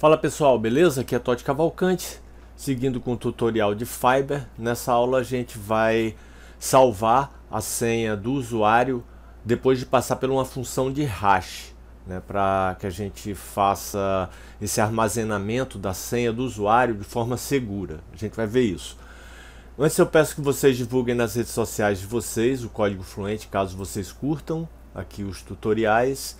Fala pessoal, beleza? Aqui é Todd Cavalcante, seguindo com o tutorial de Fiber. Nessa aula a gente vai salvar a senha do usuário depois de passar por uma função de hash, né, para que a gente faça esse armazenamento da senha do usuário de forma segura. A gente vai ver isso. Antes eu peço que vocês divulguem nas redes sociais de vocês o código fluente, caso vocês curtam aqui os tutoriais.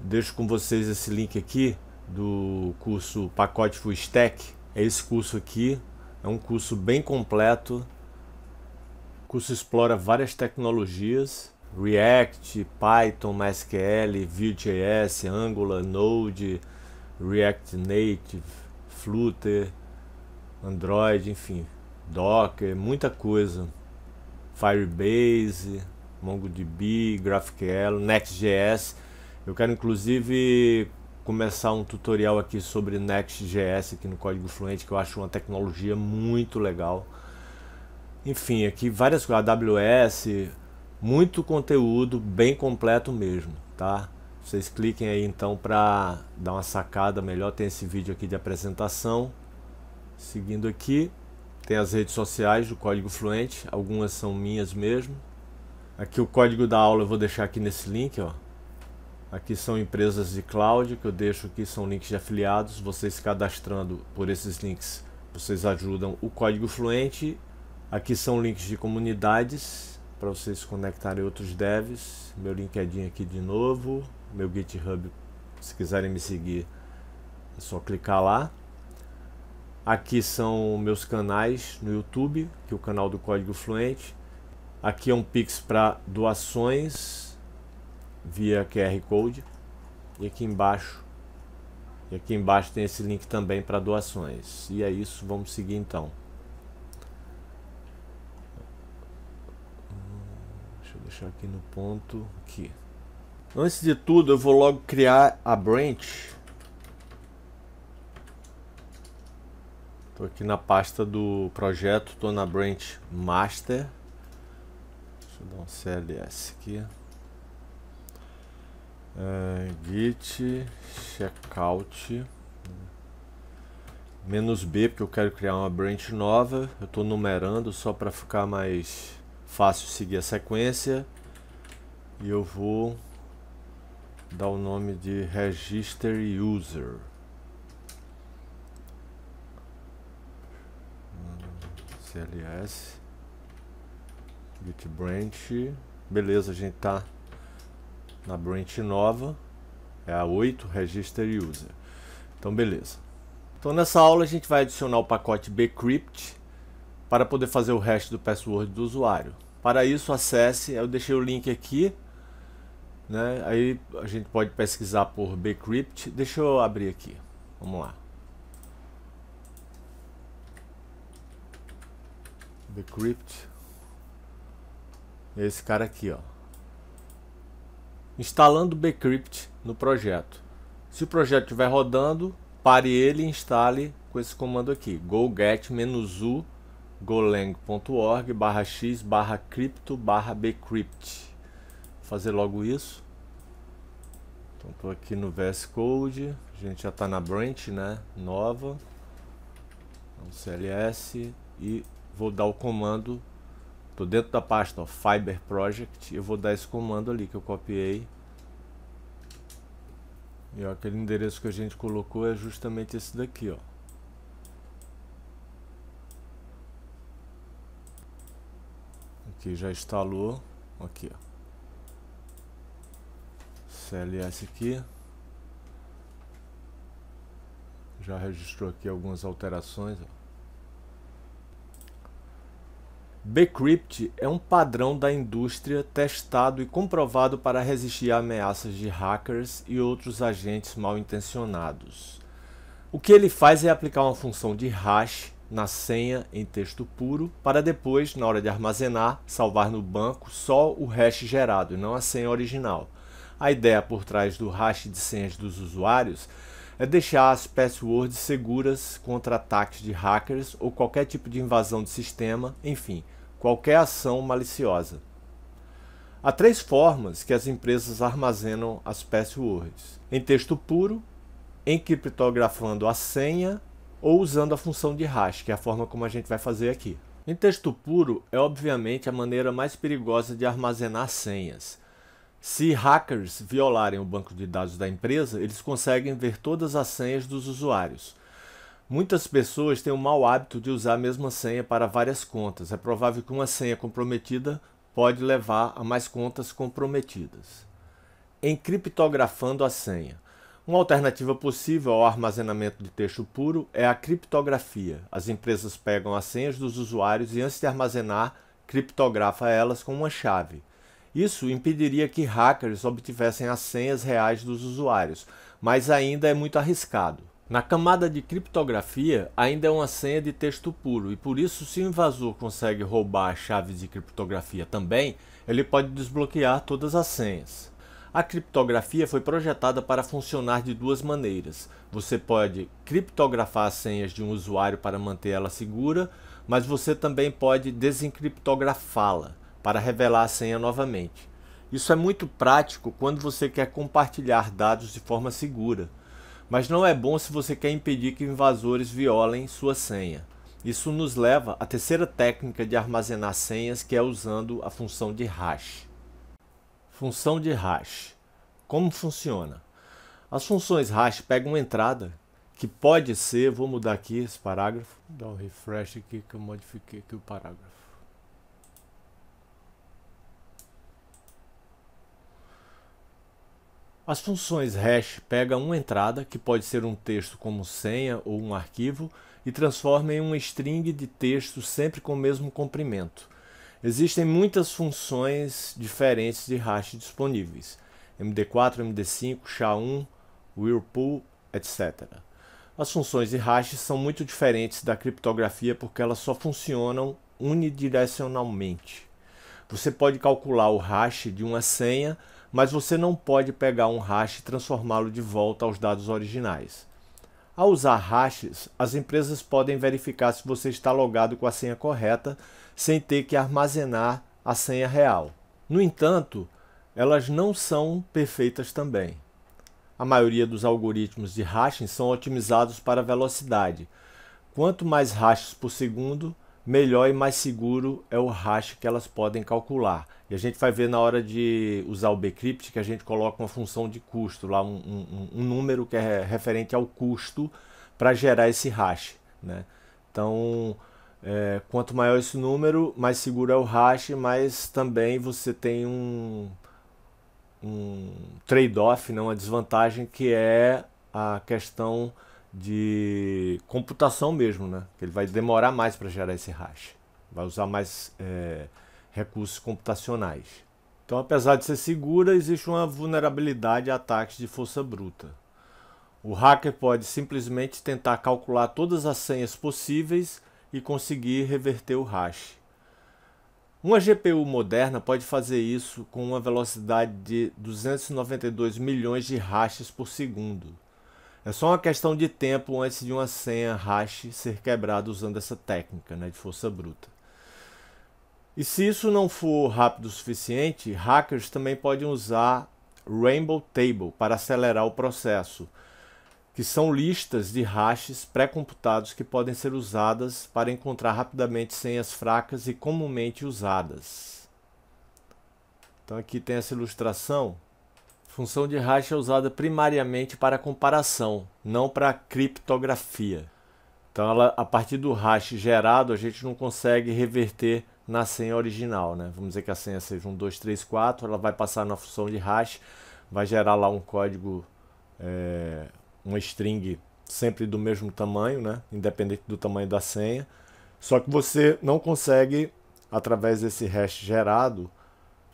Deixo com vocês esse link aqui do curso Pacote Full Stack. É esse curso aqui, é um curso bem completo. O curso explora várias tecnologias, React, Python, MySQL, Vue.js, Angular, Node, React Native, Flutter, Android, enfim, Docker, muita coisa. Firebase, MongoDB, GraphQL, Next.js. Eu quero inclusive começar um tutorial aqui sobre Next.js aqui no Código Fluente, que eu acho uma tecnologia muito legal. Enfim, aqui várias coisas, AWS, muito conteúdo bem completo mesmo, tá? Vocês cliquem aí então para dar uma sacada melhor, tem esse vídeo aqui de apresentação. Seguindo aqui, tem as redes sociais do Código Fluente, algumas são minhas mesmo. Aqui o código da aula eu vou deixar aqui nesse link, ó. Aqui são empresas de cloud que eu deixo aqui, são links de afiliados. Vocês cadastrando por esses links, vocês ajudam o código fluente. Aqui são links de comunidades para vocês conectarem outros devs. Meu LinkedIn aqui de novo, meu GitHub, se quiserem me seguir, é só clicar lá. Aqui são meus canais no YouTube, que é o canal do Código Fluente. Aqui é um Pix para doações via QR Code e aqui embaixo e aqui embaixo tem esse link também para doações. E é isso, vamos seguir então. Deixa eu deixar aqui no ponto aqui. Antes de tudo, eu vou logo criar a branch. Estou aqui na pasta do projeto, estou na branch master. Deixa eu dar um CLS aqui. Uh, git checkout menos B porque eu quero criar uma branch nova eu estou numerando só para ficar mais fácil seguir a sequência e eu vou dar o nome de register user CLS git branch beleza a gente tá na branch nova, é a 8 Register User. Então, beleza. Então, nessa aula a gente vai adicionar o pacote bcrypt para poder fazer o resto do password do usuário. Para isso, acesse, eu deixei o link aqui, né? Aí a gente pode pesquisar por bcrypt. Deixa eu abrir aqui. Vamos lá. bcrypt Esse cara aqui, ó instalando o bcrypt no projeto. Se o projeto estiver rodando, pare ele e instale com esse comando aqui, go get -u golang.org barra x barra barra bcrypt. Vou fazer logo isso. Então estou aqui no VS Code, a gente já está na branch né, nova, então, CLS e vou dar o comando Estou dentro da pasta ó, Fiber Project. Eu vou dar esse comando ali que eu copiei. E ó, aquele endereço que a gente colocou é justamente esse daqui, ó. Aqui já instalou. Aqui, ó. CLS aqui. Já registrou aqui algumas alterações, ó. Bcrypt é um padrão da indústria testado e comprovado para resistir a ameaças de hackers e outros agentes mal intencionados. O que ele faz é aplicar uma função de hash na senha em texto puro para depois, na hora de armazenar, salvar no banco só o hash gerado e não a senha original. A ideia por trás do hash de senhas dos usuários é deixar as passwords seguras contra ataques de hackers ou qualquer tipo de invasão de sistema, enfim, qualquer ação maliciosa. Há três formas que as empresas armazenam as passwords: em texto puro, encriptografando a senha ou usando a função de hash, que é a forma como a gente vai fazer aqui. Em texto puro é obviamente a maneira mais perigosa de armazenar senhas. Se hackers violarem o banco de dados da empresa, eles conseguem ver todas as senhas dos usuários, Muitas pessoas têm o mau hábito de usar a mesma senha para várias contas. É provável que uma senha comprometida pode levar a mais contas comprometidas. Encriptografando a senha. Uma alternativa possível ao armazenamento de texto puro é a criptografia. As empresas pegam as senhas dos usuários e antes de armazenar, criptografa elas com uma chave. Isso impediria que hackers obtivessem as senhas reais dos usuários, mas ainda é muito arriscado. Na camada de criptografia, ainda é uma senha de texto puro, e por isso, se o invasor consegue roubar a chave de criptografia também, ele pode desbloquear todas as senhas. A criptografia foi projetada para funcionar de duas maneiras. Você pode criptografar as senhas de um usuário para manter ela segura, mas você também pode desencriptografá-la para revelar a senha novamente. Isso é muito prático quando você quer compartilhar dados de forma segura mas não é bom se você quer impedir que invasores violem sua senha. Isso nos leva à terceira técnica de armazenar senhas, que é usando a função de hash. Função de hash. Como funciona? As funções hash pegam uma entrada que pode ser, vou mudar aqui esse parágrafo, dar um refresh aqui que eu modifiquei aqui o parágrafo. As funções hash pegam uma entrada, que pode ser um texto como senha ou um arquivo, e transforma em uma string de texto sempre com o mesmo comprimento. Existem muitas funções diferentes de hash disponíveis, MD4, MD5, SHA-1, Whirlpool, etc. As funções de hash são muito diferentes da criptografia porque elas só funcionam unidirecionalmente. Você pode calcular o hash de uma senha mas você não pode pegar um hash e transformá-lo de volta aos dados originais. Ao usar hashes, as empresas podem verificar se você está logado com a senha correta sem ter que armazenar a senha real. No entanto, elas não são perfeitas também. A maioria dos algoritmos de hashing são otimizados para velocidade. Quanto mais hashes por segundo, melhor e mais seguro é o hash que elas podem calcular. E a gente vai ver na hora de usar o Bcrypt que a gente coloca uma função de custo, lá um, um, um número que é referente ao custo para gerar esse hash. Né? Então, é, quanto maior esse número, mais seguro é o hash, mas também você tem um, um trade-off, né? uma desvantagem que é a questão de computação mesmo, né? Ele vai demorar mais para gerar esse hash, vai usar mais é, recursos computacionais. Então, apesar de ser segura, existe uma vulnerabilidade a ataques de força bruta. O hacker pode simplesmente tentar calcular todas as senhas possíveis e conseguir reverter o hash. Uma GPU moderna pode fazer isso com uma velocidade de 292 milhões de hashes por segundo. É só uma questão de tempo antes de uma senha hash ser quebrada usando essa técnica né, de força bruta. E se isso não for rápido o suficiente, hackers também podem usar Rainbow Table para acelerar o processo, que são listas de hashes pré-computados que podem ser usadas para encontrar rapidamente senhas fracas e comumente usadas. Então aqui tem essa ilustração Função de hash é usada primariamente para comparação, não para criptografia. Então, ela, a partir do hash gerado, a gente não consegue reverter na senha original. Né? Vamos dizer que a senha seja 4, ela vai passar na função de hash, vai gerar lá um código, é, uma string sempre do mesmo tamanho, né? independente do tamanho da senha. Só que você não consegue, através desse hash gerado,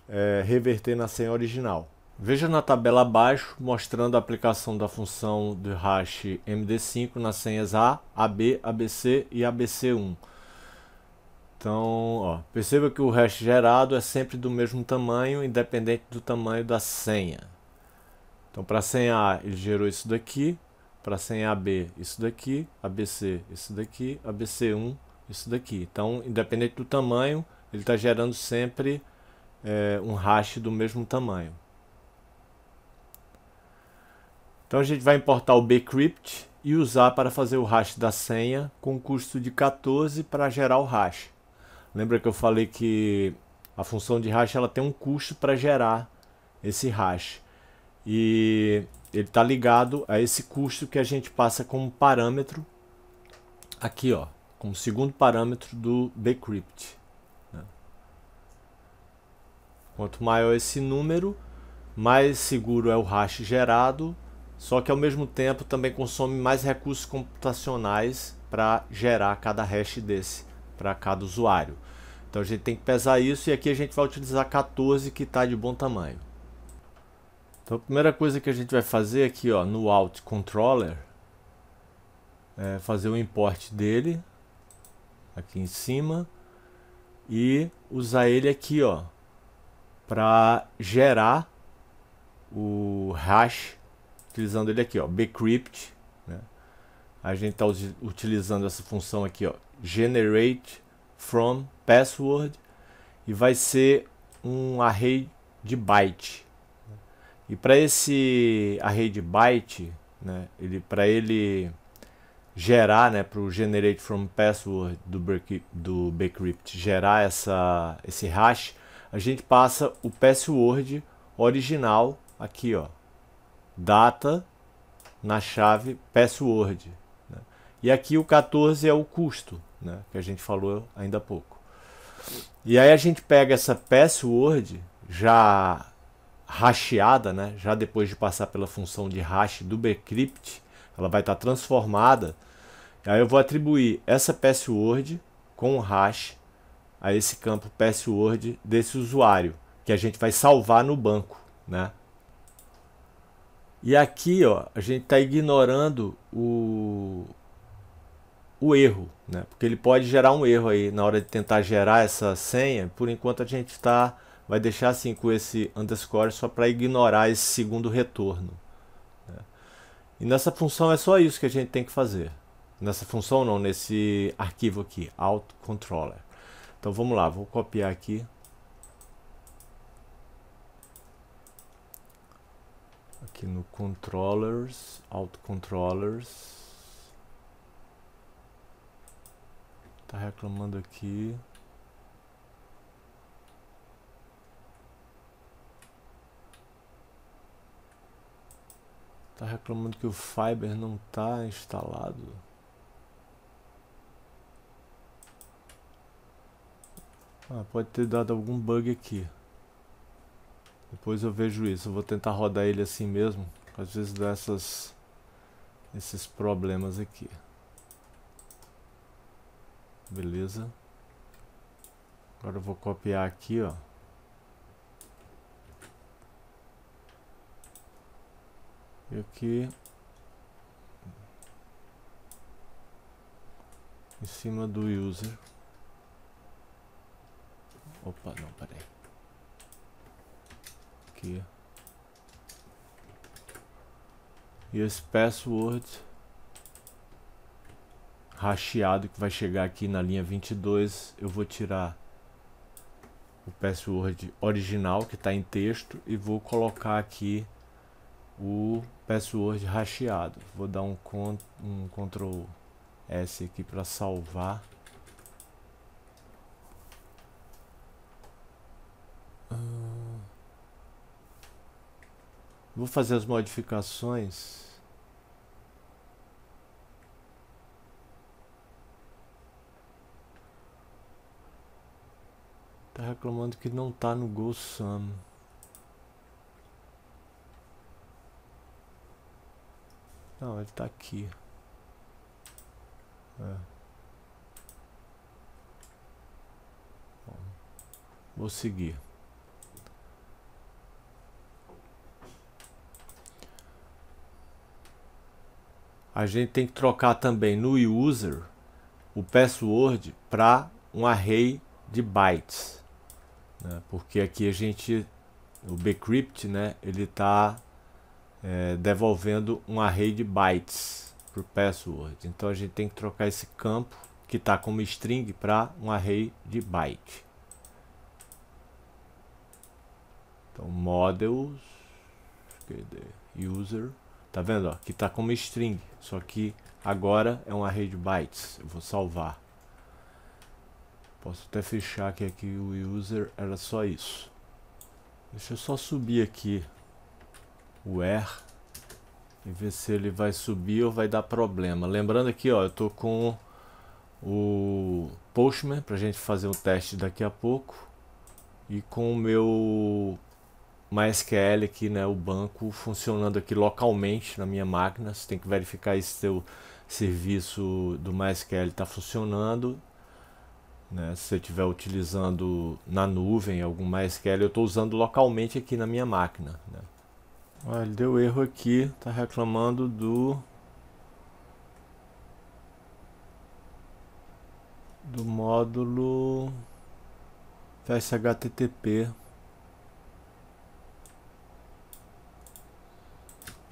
é, reverter na senha original. Veja na tabela abaixo, mostrando a aplicação da função de hash md5 nas senhas A, AB, ABC e ABC1. Então, ó, perceba que o hash gerado é sempre do mesmo tamanho, independente do tamanho da senha. Então, para a senha A, ele gerou isso daqui. Para a senha AB, isso daqui. ABC, isso daqui. ABC1, isso daqui. Então, independente do tamanho, ele está gerando sempre é, um hash do mesmo tamanho. Então a gente vai importar o bcrypt e usar para fazer o hash da senha com custo de 14 para gerar o hash. Lembra que eu falei que a função de hash ela tem um custo para gerar esse hash. E ele está ligado a esse custo que a gente passa como parâmetro aqui, ó, como segundo parâmetro do bcrypt. Né? Quanto maior esse número, mais seguro é o hash gerado só que ao mesmo tempo também consome mais recursos computacionais para gerar cada hash desse para cada usuário. Então a gente tem que pesar isso e aqui a gente vai utilizar 14 que está de bom tamanho. Então a primeira coisa que a gente vai fazer aqui ó, no Alt Controller é fazer o import dele aqui em cima e usar ele aqui ó para gerar o hash utilizando ele aqui, ó, bcrypt, né? A gente está utilizando essa função aqui, ó, generate from password e vai ser um array de byte. Né? E para esse array de byte, né, ele para ele gerar, né, para o generate from password do bcrypt, do bcrypt gerar essa esse hash, a gente passa o password original aqui, ó, data na chave password. Né? E aqui o 14 é o custo, né? que a gente falou ainda há pouco. E aí a gente pega essa password já racheada, né? já depois de passar pela função de hash do bcrypt, ela vai estar tá transformada. Aí eu vou atribuir essa password com o hash a esse campo password desse usuário, que a gente vai salvar no banco, né? E aqui, ó, a gente está ignorando o, o erro, né? Porque ele pode gerar um erro aí na hora de tentar gerar essa senha. Por enquanto a gente tá, vai deixar assim com esse underscore só para ignorar esse segundo retorno. Né? E nessa função é só isso que a gente tem que fazer. Nessa função não, nesse arquivo aqui, autocontroller. Então vamos lá, vou copiar aqui aqui no controllers, auto controllers Tá reclamando aqui. Tá reclamando que o Fiber não tá instalado. Ah, pode ter dado algum bug aqui. Depois eu vejo isso. Eu vou tentar rodar ele assim mesmo. Às vezes dá essas, esses problemas aqui. Beleza. Agora eu vou copiar aqui, ó. E aqui. Em cima do user. Opa, não, peraí aqui. E esse password racheado que vai chegar aqui na linha 22, eu vou tirar o password original que está em texto e vou colocar aqui o password racheado. Vou dar um, um Ctrl S aqui para salvar. Vou fazer as modificações. Tá reclamando que não tá no GoSum. Não, ele tá aqui. É. Bom, vou seguir. a gente tem que trocar também no user o password para um array de bytes, né? porque aqui a gente, o bcrypt, né, ele está é, devolvendo um array de bytes para o password. Então a gente tem que trocar esse campo que está como string para um array de byte. Então models, user Tá vendo? Ó? Que tá como string. Só que agora é um array de bytes. Eu vou salvar. Posso até fechar que aqui o user era só isso. Deixa eu só subir aqui o r e ver se ele vai subir ou vai dar problema. Lembrando aqui, ó, eu tô com o Postman pra gente fazer um teste daqui a pouco e com o meu MySQL aqui, né, o banco funcionando aqui localmente na minha máquina. Você tem que verificar se seu serviço do MySQL está funcionando. Né? Se você estiver utilizando na nuvem algum MySQL, eu estou usando localmente aqui na minha máquina. Né? Olha, ele deu erro aqui, está reclamando do do módulo FSHTTP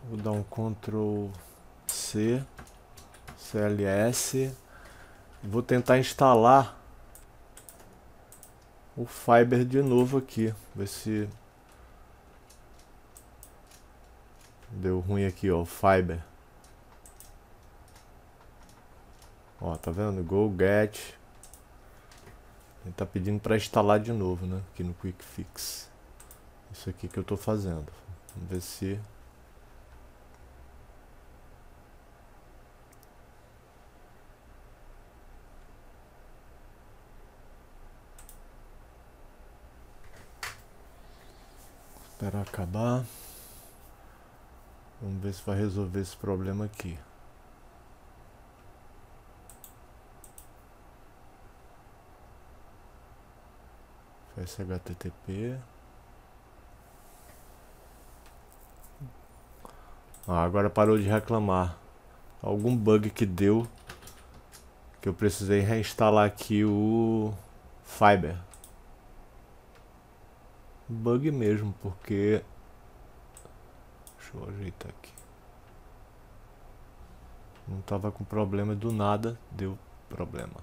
Vou dar um Ctrl C, CLS. Vou tentar instalar o Fiber de novo aqui. Ver se deu ruim aqui, ó, o Fiber. Ó, tá vendo? Go get. Ele tá pedindo para instalar de novo, né? Aqui no Quick Fix. Isso aqui que eu tô fazendo. Vamos ver se esperar acabar. Vamos ver se vai resolver esse problema aqui. Faz HTTP. Ah, agora parou de reclamar. Algum bug que deu que eu precisei reinstalar aqui o Fiber bug mesmo, porque... Deixa eu ajeitar aqui. Não tava com problema do nada, deu problema.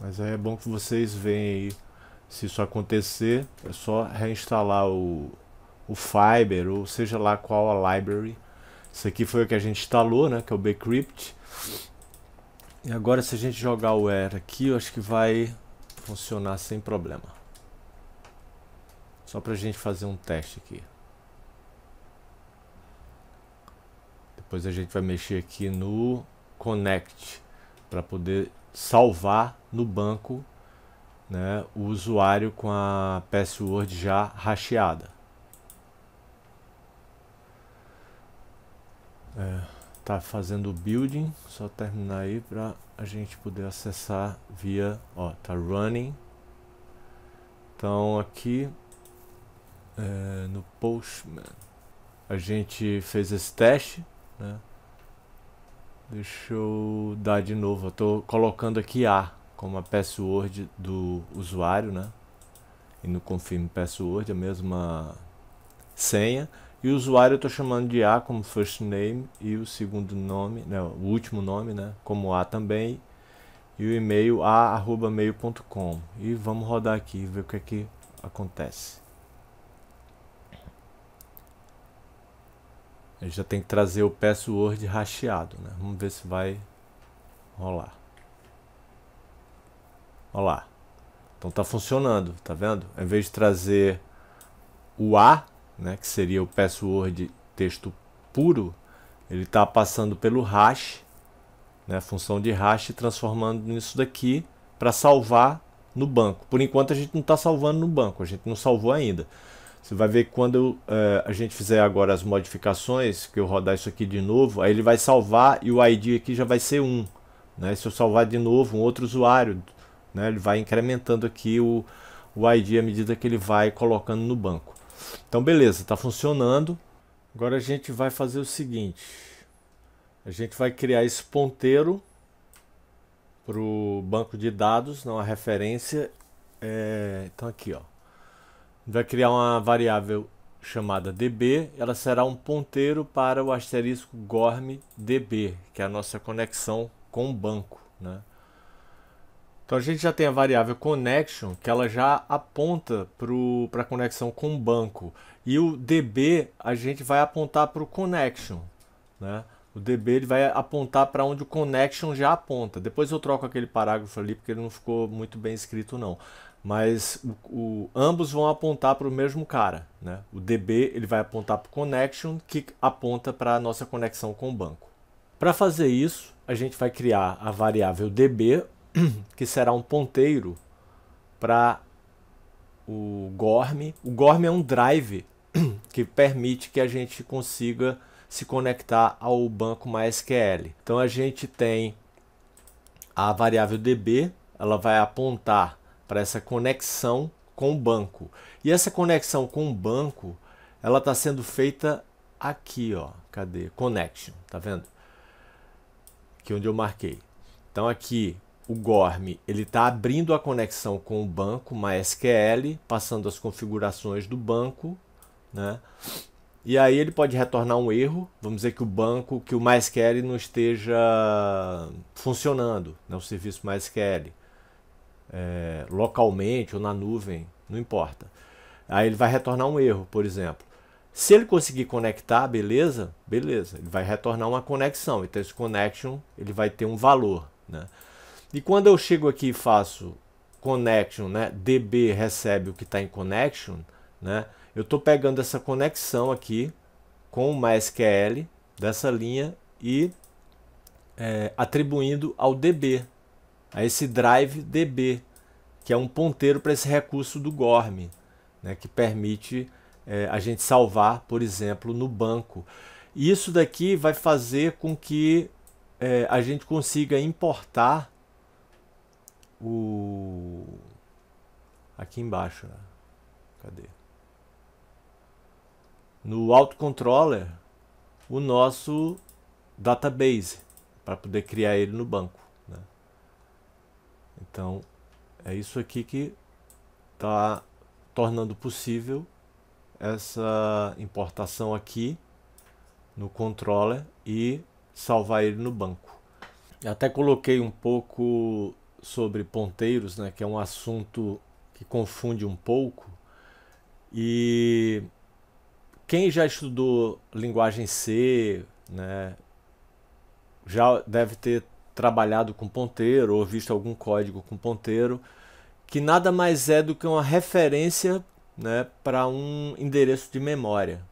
Mas aí é bom que vocês veem aí. Se isso acontecer, é só reinstalar o, o Fiber, ou seja lá qual a library. Isso aqui foi o que a gente instalou, né, que é o Bcrypt. E agora se a gente jogar o Air aqui, eu acho que vai funcionar sem problema. Só para a gente fazer um teste aqui. Depois a gente vai mexer aqui no Connect para poder salvar no banco né, o usuário com a password já racheada. É tá fazendo o building, só terminar aí para a gente poder acessar via, ó, tá running. Então aqui é, no Postman a gente fez esse teste, né? Deixa eu dar de novo, eu tô colocando aqui A como a password do usuário, né? E no confirm password é a mesma senha e o usuário eu estou chamando de A como first name e o segundo nome, não, né, o último nome, né, como A também. E o e-mail a@mail.com. E vamos rodar aqui e ver o que é que acontece. Eu já tem que trazer o password rasteado, né? Vamos ver se vai rolar. Olha lá. Então tá funcionando, tá vendo? Em vez de trazer o A né, que seria o password texto puro, ele está passando pelo hash, né, função de hash, transformando nisso daqui para salvar no banco. Por enquanto a gente não está salvando no banco, a gente não salvou ainda. Você vai ver que quando uh, a gente fizer agora as modificações, que eu rodar isso aqui de novo, aí ele vai salvar e o ID aqui já vai ser 1. Né? Se eu salvar de novo um outro usuário, né? ele vai incrementando aqui o, o ID à medida que ele vai colocando no banco. Então, beleza, está funcionando. Agora a gente vai fazer o seguinte. A gente vai criar esse ponteiro para o banco de dados, não a referência. É, então aqui, ó. Vai criar uma variável chamada db, ela será um ponteiro para o asterisco gorm db, que é a nossa conexão com o banco, né? Então a gente já tem a variável connection, que ela já aponta para a conexão com o banco. E o DB a gente vai apontar para o connection. Né? O DB ele vai apontar para onde o connection já aponta. Depois eu troco aquele parágrafo ali, porque ele não ficou muito bem escrito não. Mas o, o ambos vão apontar para o mesmo cara. Né? O DB ele vai apontar para o connection, que aponta para a nossa conexão com o banco. Para fazer isso, a gente vai criar a variável db que será um ponteiro para o Gorm. O Gorm é um drive que permite que a gente consiga se conectar ao banco MySQL. Então a gente tem a variável db, ela vai apontar para essa conexão com o banco. E essa conexão com o banco, ela está sendo feita aqui, ó. Cadê? Connection, tá vendo? Aqui é onde eu marquei. Então aqui o Gorm ele está abrindo a conexão com o banco MySQL, passando as configurações do banco, né? E aí ele pode retornar um erro, vamos dizer que o banco, que o MySQL não esteja funcionando, né? o serviço MySQL, é, localmente ou na nuvem, não importa. Aí ele vai retornar um erro, por exemplo. Se ele conseguir conectar, beleza? Beleza, ele vai retornar uma conexão. Então esse connection ele vai ter um valor, né? E quando eu chego aqui e faço connection, né, db recebe o que está em connection, né, eu estou pegando essa conexão aqui com o MySQL dessa linha e é, atribuindo ao db, a esse drive db, que é um ponteiro para esse recurso do GORM, né, que permite é, a gente salvar, por exemplo, no banco. E isso daqui vai fazer com que é, a gente consiga importar o aqui embaixo, né? cadê? No autocontroller, o nosso database para poder criar ele no banco. Né? Então é isso aqui que está tornando possível essa importação aqui no controller e salvar ele no banco. Eu até coloquei um pouco sobre ponteiros, né, que é um assunto que confunde um pouco. E quem já estudou linguagem C, né, já deve ter trabalhado com ponteiro ou visto algum código com ponteiro, que nada mais é do que uma referência né, para um endereço de memória.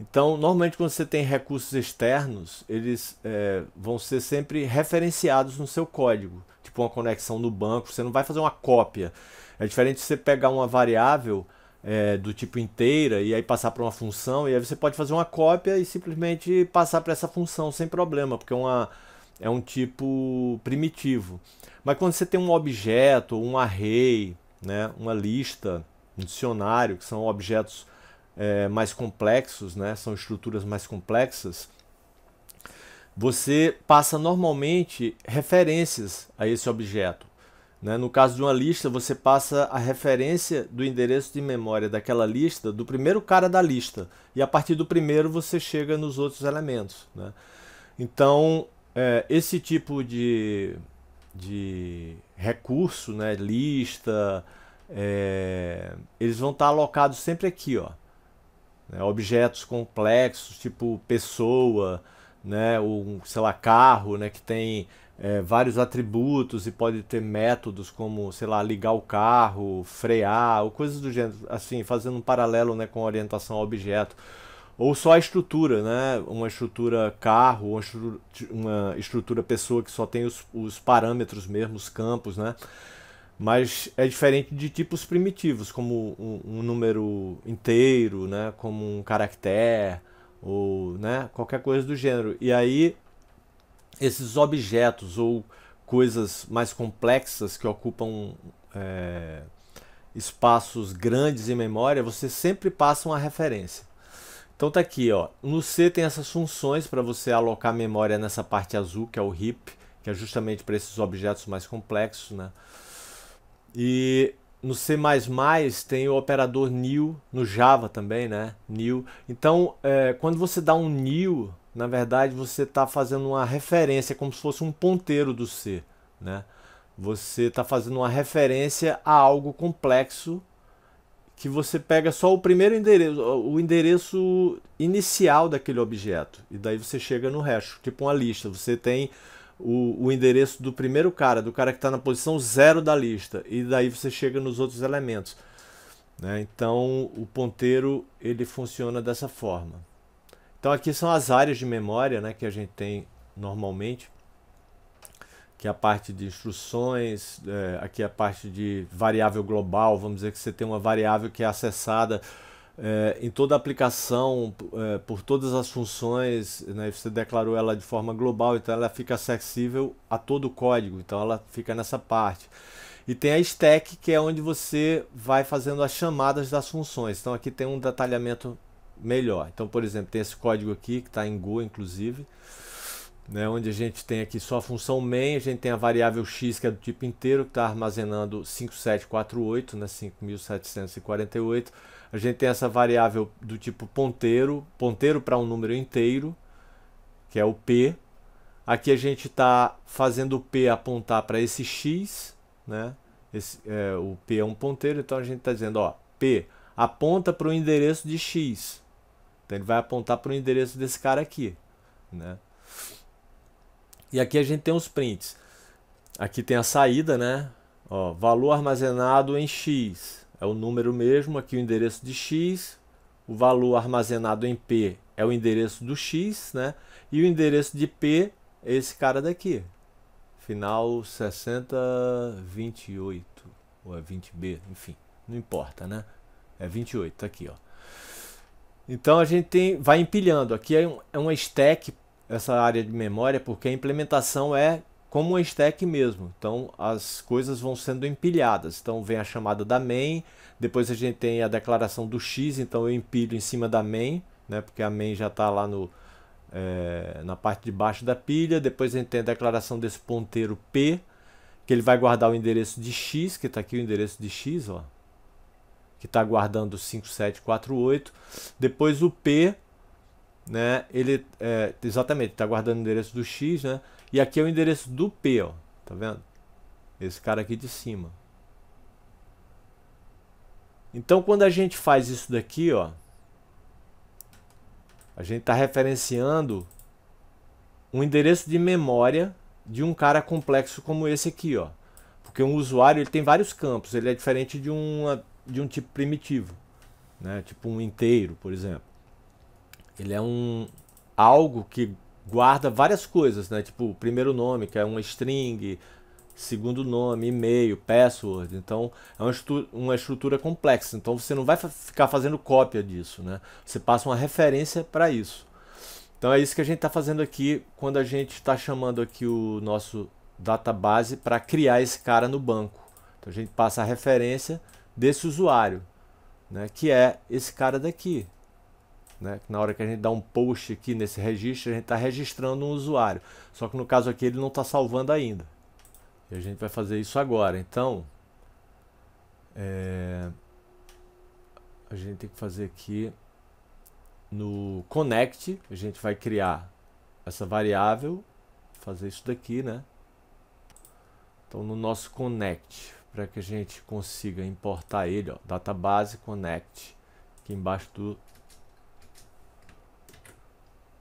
Então, normalmente quando você tem recursos externos, eles é, vão ser sempre referenciados no seu código tipo uma conexão no banco, você não vai fazer uma cópia. É diferente de você pegar uma variável é, do tipo inteira e aí passar para uma função, e aí você pode fazer uma cópia e simplesmente passar para essa função sem problema, porque é, uma, é um tipo primitivo. Mas quando você tem um objeto, um array, né, uma lista, um dicionário, que são objetos é, mais complexos, né, são estruturas mais complexas, você passa normalmente referências a esse objeto. Né? No caso de uma lista, você passa a referência do endereço de memória daquela lista do primeiro cara da lista. E a partir do primeiro você chega nos outros elementos. Né? Então, é, esse tipo de, de recurso, né? lista, é, eles vão estar alocados sempre aqui. Ó. Né? Objetos complexos, tipo pessoa né, um, sei lá, carro, né, que tem é, vários atributos e pode ter métodos como, sei lá, ligar o carro, frear, ou coisas do gênero, assim, fazendo um paralelo, né, com orientação ao objeto. Ou só a estrutura, né, uma estrutura carro, uma estrutura, uma estrutura pessoa que só tem os, os parâmetros mesmo, os campos, né, mas é diferente de tipos primitivos, como um, um número inteiro, né, como um caractere, ou né, qualquer coisa do gênero. E aí esses objetos ou coisas mais complexas que ocupam é, espaços grandes em memória, você sempre passa uma referência. Então tá aqui, ó. No C tem essas funções para você alocar memória nessa parte azul, que é o heap, que é justamente para esses objetos mais complexos, né? E no C++ tem o operador new, no Java também, né? New. Então, é, quando você dá um new, na verdade você está fazendo uma referência, como se fosse um ponteiro do C, né? Você está fazendo uma referência a algo complexo que você pega só o primeiro endereço, o endereço inicial daquele objeto, e daí você chega no resto, tipo uma lista. Você tem o, o endereço do primeiro cara, do cara que está na posição zero da lista, e daí você chega nos outros elementos. Né? Então o ponteiro ele funciona dessa forma. Então aqui são as áreas de memória né, que a gente tem normalmente, que é a parte de instruções, é, aqui é a parte de variável global, vamos dizer que você tem uma variável que é acessada é, em toda a aplicação, é, por todas as funções, né, você declarou ela de forma global, então ela fica acessível a todo o código, então ela fica nessa parte. E tem a stack, que é onde você vai fazendo as chamadas das funções. Então aqui tem um detalhamento melhor. Então, por exemplo, tem esse código aqui, que está em Go, inclusive, né, onde a gente tem aqui só a função main, a gente tem a variável x, que é do tipo inteiro, que está armazenando 5748, né, 5748 a gente tem essa variável do tipo ponteiro, ponteiro para um número inteiro, que é o P. Aqui a gente está fazendo o P apontar para esse X, né? Esse, é, o P é um ponteiro, então a gente está dizendo, ó, P aponta para o endereço de X. Então ele vai apontar para o endereço desse cara aqui, né? E aqui a gente tem os prints. Aqui tem a saída, né? Ó, valor armazenado em X é o número mesmo, aqui o endereço de x, o valor armazenado em p é o endereço do x, né? E o endereço de p é esse cara daqui, final 6028, ou é 20b, enfim, não importa, né? É 28, tá aqui, ó. Então a gente tem, vai empilhando, aqui é, um, é uma stack, essa área de memória, porque a implementação é como uma stack mesmo. Então as coisas vão sendo empilhadas. Então vem a chamada da main, depois a gente tem a declaração do x, então eu empilho em cima da main, né? Porque a main já está lá no é, na parte de baixo da pilha. Depois a gente tem a declaração desse ponteiro p, que ele vai guardar o endereço de x, que está aqui o endereço de x, ó, que está guardando 5748. Depois o p né? Ele é, exatamente está guardando o endereço do x, né? E aqui é o endereço do P, ó. Tá vendo? Esse cara aqui de cima. Então, quando a gente faz isso daqui, ó, a gente está referenciando um endereço de memória de um cara complexo como esse aqui, ó. Porque um usuário ele tem vários campos, ele é diferente de, uma, de um tipo primitivo, né? tipo um inteiro, por exemplo. Ele é um algo que guarda várias coisas, né? Tipo, primeiro nome, que é uma string, segundo nome, e-mail, password. Então, é uma estrutura, uma estrutura complexa. Então, você não vai ficar fazendo cópia disso, né? Você passa uma referência para isso. Então, é isso que a gente está fazendo aqui quando a gente está chamando aqui o nosso database para criar esse cara no banco. Então, a gente passa a referência desse usuário, né? Que é esse cara daqui. Né? Na hora que a gente dá um post aqui nesse registro, a gente está registrando um usuário. Só que no caso aqui ele não está salvando ainda. E a gente vai fazer isso agora. Então, é... a gente tem que fazer aqui no connect, a gente vai criar essa variável, fazer isso daqui, né? Então, no nosso connect, para que a gente consiga importar ele, ó, database connect, aqui embaixo do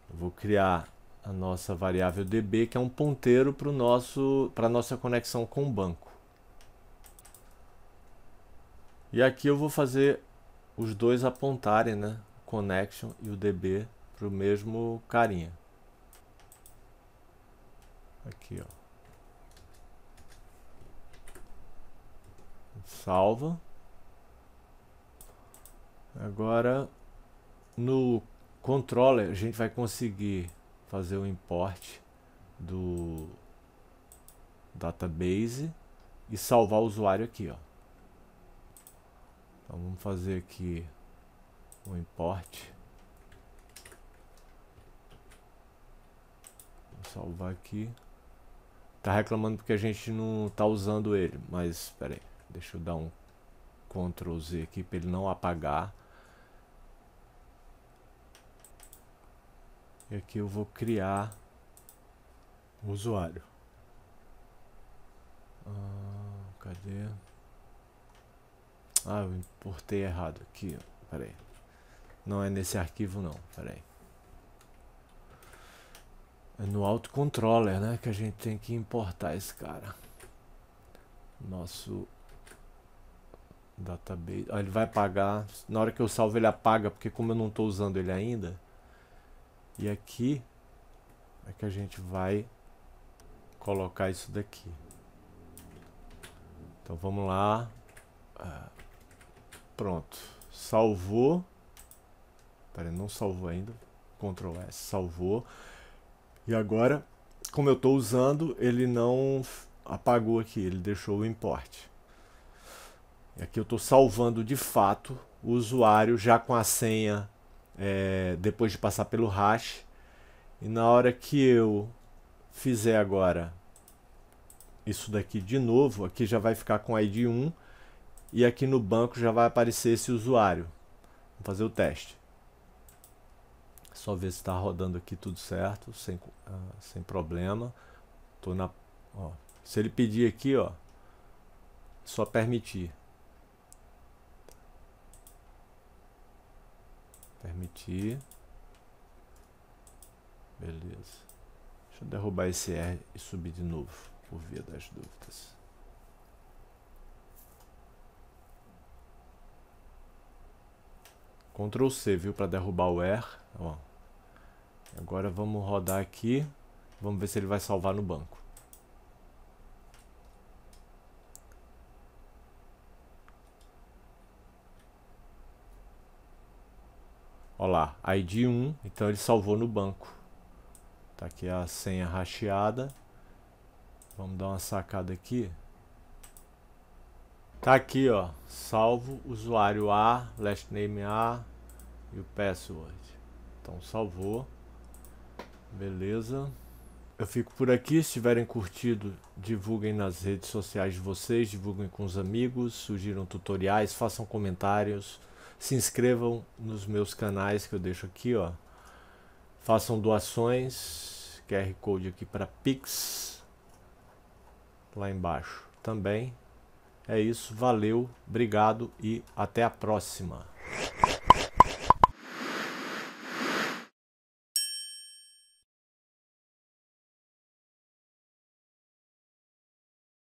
eu vou criar a nossa variável db, que é um ponteiro para a nossa conexão com o banco. E aqui eu vou fazer os dois apontarem, né? O connection e o db para o mesmo carinha. Aqui, ó. Salva. Agora, no controller, a gente vai conseguir fazer o import do database e salvar o usuário aqui, ó. Então vamos fazer aqui o import. Vou salvar aqui. Tá reclamando porque a gente não tá usando ele, mas espera aí, deixa eu dar um Ctrl Z aqui para ele não apagar. É e aqui eu vou criar o usuário. Ah, cadê? Ah, eu importei errado aqui. peraí Não é nesse arquivo não, peraí É no autocontroller, né, que a gente tem que importar esse cara. Nosso database. Ah, ele vai apagar. Na hora que eu salvo ele apaga, porque como eu não estou usando ele ainda, e aqui é que a gente vai colocar isso daqui. Então vamos lá. Ah, pronto. Salvou. Pera, não salvou ainda. Ctrl S, salvou. E agora, como eu estou usando, ele não apagou aqui, ele deixou o import. E aqui eu estou salvando de fato o usuário já com a senha é, depois de passar pelo hash. E na hora que eu fizer agora isso daqui de novo, aqui já vai ficar com ID 1 e aqui no banco já vai aparecer esse usuário. vamos fazer o teste. Só ver se está rodando aqui tudo certo, sem, uh, sem problema. Tô na, ó, se ele pedir aqui, ó, só permitir. Permitir. Beleza. Deixa eu derrubar esse R e subir de novo, por via das dúvidas. Ctrl C, viu, para derrubar o R. Ó. Agora vamos rodar aqui. Vamos ver se ele vai salvar no banco. Olha lá, ID 1, então ele salvou no banco. Tá aqui a senha rasteada. Vamos dar uma sacada aqui. Tá aqui, ó, salvo usuário A, last name A e o password. Então salvou. Beleza. Eu fico por aqui. Se tiverem curtido, divulguem nas redes sociais de vocês, divulguem com os amigos, sugiram tutoriais, façam comentários se inscrevam nos meus canais que eu deixo aqui, ó. Façam doações, QR Code aqui para Pix, lá embaixo também. É isso, valeu, obrigado e até a próxima.